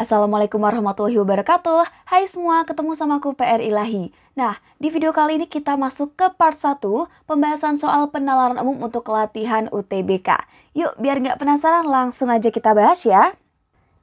Assalamualaikum warahmatullahi wabarakatuh Hai semua, ketemu sama aku PR Ilahi Nah, di video kali ini kita masuk ke part 1 Pembahasan soal penalaran umum untuk latihan UTBK Yuk, biar nggak penasaran langsung aja kita bahas ya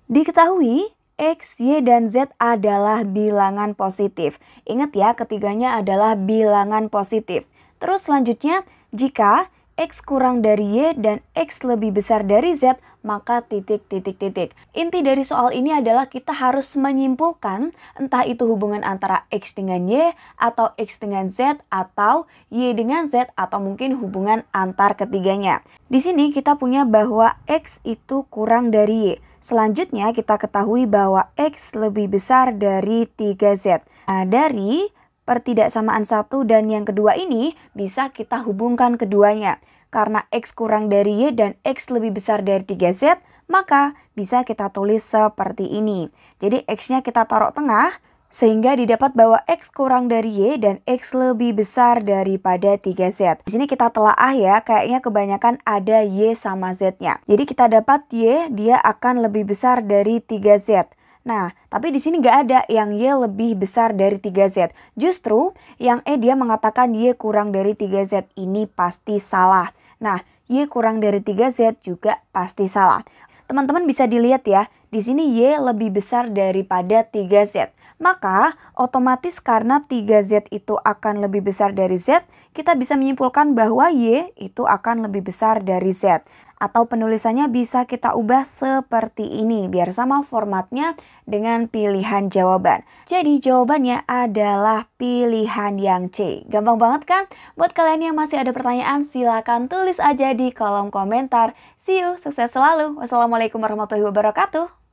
Diketahui, X, Y, dan Z adalah bilangan positif. Ingat ya, ketiganya adalah bilangan positif. Terus selanjutnya, jika X kurang dari Y dan X lebih besar dari Z, maka titik titik titik. Inti dari soal ini adalah kita harus menyimpulkan entah itu hubungan antara X dengan Y atau X dengan Z atau Y dengan Z atau mungkin hubungan antar ketiganya. Di sini kita punya bahwa X itu kurang dari Y. Selanjutnya kita ketahui bahwa X lebih besar dari 3Z. Nah, dari pertidaksamaan satu dan yang kedua ini bisa kita hubungkan keduanya. Karena X kurang dari Y dan X lebih besar dari 3Z, maka bisa kita tulis seperti ini. Jadi X-nya kita taruh tengah, sehingga didapat bahwa X kurang dari Y dan X lebih besar daripada 3Z. Di sini kita telaah ya, kayaknya kebanyakan ada Y sama Z-nya. Jadi kita dapat Y, dia akan lebih besar dari 3Z. Nah, tapi di sini nggak ada yang Y lebih besar dari 3Z. Justru yang E dia mengatakan Y kurang dari 3Z ini pasti salah. Nah, Y kurang dari 3Z juga pasti salah. Teman-teman bisa dilihat ya, di sini Y lebih besar daripada 3Z. Maka otomatis karena 3Z itu akan lebih besar dari Z, kita bisa menyimpulkan bahwa Y itu akan lebih besar dari Z atau penulisannya bisa kita ubah seperti ini biar sama formatnya dengan pilihan jawaban. Jadi jawabannya adalah pilihan yang C. Gampang banget kan? Buat kalian yang masih ada pertanyaan silahkan tulis aja di kolom komentar. See you, sukses selalu. Wassalamualaikum warahmatullahi wabarakatuh.